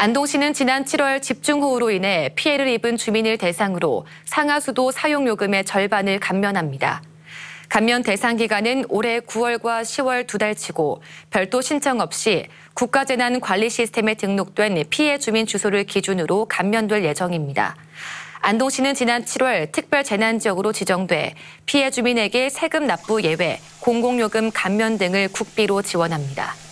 안동시는 지난 7월 집중호우로 인해 피해를 입은 주민을 대상으로 상하수도 사용요금의 절반을 감면합니다. 감면 대상 기간은 올해 9월과 10월 두 달치고 별도 신청 없이 국가재난관리 시스템에 등록된 피해 주민 주소를 기준으로 감면될 예정입니다. 안동시는 지난 7월 특별재난지역으로 지정돼 피해 주민에게 세금 납부 예외, 공공요금 감면 등을 국비로 지원합니다.